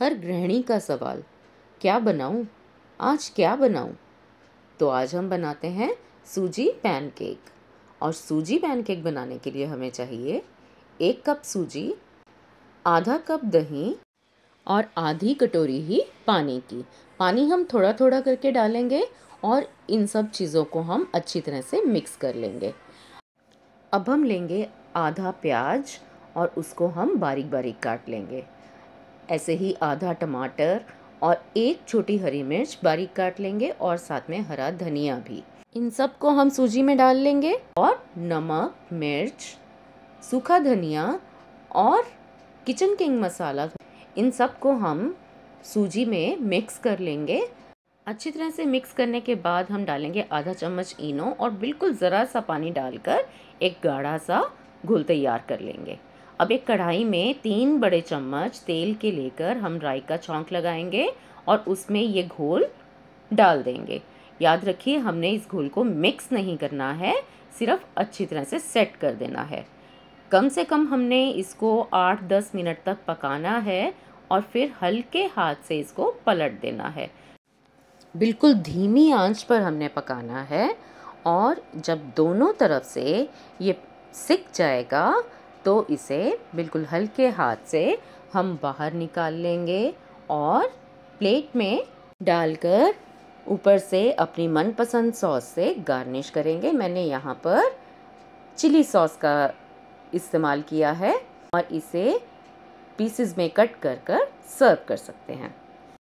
हर गृहिणी का सवाल क्या बनाऊं? आज क्या बनाऊं? तो आज हम बनाते हैं सूजी पैनकेक और सूजी पैनकेक बनाने के लिए हमें चाहिए एक कप सूजी आधा कप दही और आधी कटोरी ही पानी की पानी हम थोड़ा थोड़ा करके डालेंगे और इन सब चीज़ों को हम अच्छी तरह से मिक्स कर लेंगे अब हम लेंगे आधा प्याज और उसको हम बारीक बारीक काट लेंगे ऐसे ही आधा टमाटर और एक छोटी हरी मिर्च बारीक काट लेंगे और साथ में हरा धनिया भी इन सब को हम सूजी में डाल लेंगे और नमक मिर्च सूखा धनिया और किचन किंग मसाला इन सब को हम सूजी में मिक्स कर लेंगे अच्छी तरह से मिक्स करने के बाद हम डालेंगे आधा चम्मच इनो और बिल्कुल ज़रा सा पानी डालकर एक गाढ़ा सा घुल तैयार कर लेंगे अब एक कढ़ाई में तीन बड़े चम्मच तेल के लेकर हम राई का छोंक लगाएंगे और उसमें ये घोल डाल देंगे याद रखिए हमने इस घोल को मिक्स नहीं करना है सिर्फ अच्छी तरह से सेट कर देना है कम से कम हमने इसको आठ दस मिनट तक पकाना है और फिर हल्के हाथ से इसको पलट देना है बिल्कुल धीमी आंच पर हमने पकाना है और जब दोनों तरफ से ये सिक जाएगा तो इसे बिल्कुल हल्के हाथ से हम बाहर निकाल लेंगे और प्लेट में डालकर ऊपर से अपनी मनपसंद सॉस से गार्निश करेंगे मैंने यहाँ पर चिली सॉस का इस्तेमाल किया है और इसे पीसेस में कट कर कर सर्व कर सकते हैं